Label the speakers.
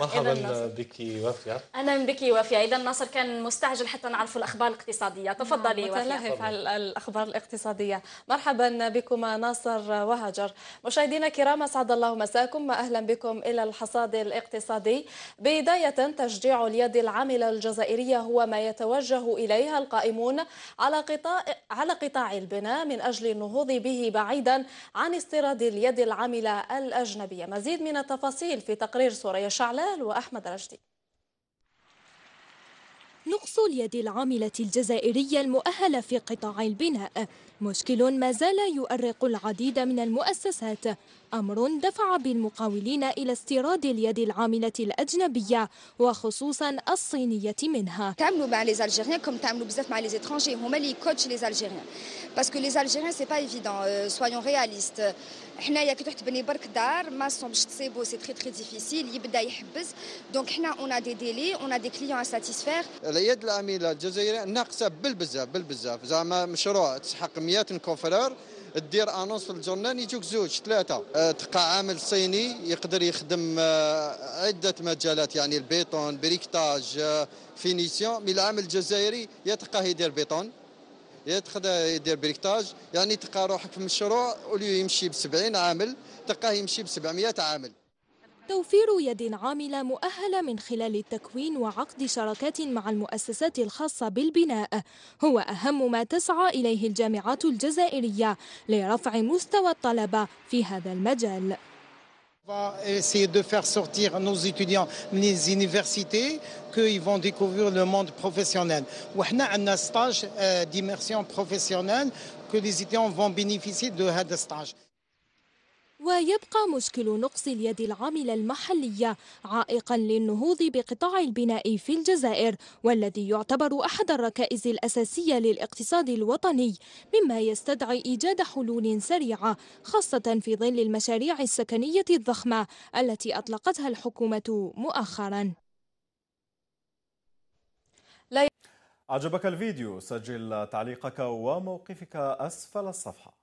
Speaker 1: مرحبا بك وافية
Speaker 2: انا بك وافية اذا ناصر كان مستعجل حتى نعرفوا الاخبار الاقتصاديه نعم، تفضلي وافية على الاخبار الاقتصاديه مرحبا بكم ناصر وهجر مشاهدينا الكرام اسعد الله مساكم اهلا بكم الى الحصاد الاقتصادي بدايه تشجيع اليد العامله الجزائريه هو ما يتوجه اليها القائمون على قطاع على قطاع البناء من اجل النهوض به بعيدا عن استيراد اليد العامله الاجنبيه مزيد من التفاصيل في تقرير سوريا شعلة جلال وأحمد رشدي
Speaker 3: نقص اليد العاملة الجزائرية المؤهلة في قطاع البناء مشكل ما زال يؤرق العديد من المؤسسات أمر دفع بالمقاولين إلى استيراد اليد العاملة الأجنبية وخصوصا الصينية منها تعملوا مع les Algériens comme تعملوا بزاف مع les étrangers هما اللي كوتش les Algériens parce que les Algériens c'est pas évident euh, soyons حنايا كي تروح تبني برك دار ما صومش تصيبو سي تري تري ديفيسيل يبدا يحبس دونك حنا اون دي ديلي اون دي كليون ا ساتيسفير
Speaker 4: اليد العامله الجزائريه ناقصه بالبزاف بالبزاف زعما مشروع تسحق 100 كوفرور دير انونس في الجورنال يجوك زوج ثلاثه أه، تلقى عامل صيني يقدر يخدم أه، عده مجالات يعني البيتون بريكتاج أه، فينيسيون مي العامل الجزائري تلقاه يدير بيتون يدير بريكتاج يعني تلقى روحك في مشروع يمشي ب 70 عامل تلقاه يمشي ب 700 عامل
Speaker 3: توفير يد عاملة مؤهلة من خلال التكوين وعقد شراكات مع المؤسسات الخاصة بالبناء هو أهم ما تسعى إليه الجامعات الجزائرية لرفع مستوى الطلبة في هذا المجال.
Speaker 4: On va essayer de faire sortir nos étudiants des universités, qu'ils vont découvrir le monde professionnel. On a un stage d'immersion professionnelle, que les étudiants vont bénéficier de ce stage.
Speaker 3: ويبقى مشكل نقص اليد العاملة المحلية عائقا للنهوض بقطاع البناء في الجزائر والذي يعتبر أحد الركائز الأساسية للاقتصاد الوطني مما يستدعي إيجاد حلول سريعة خاصة في ظل المشاريع السكنية الضخمة التي أطلقتها الحكومة مؤخرا
Speaker 1: أعجبك الفيديو سجل تعليقك وموقفك أسفل الصفحة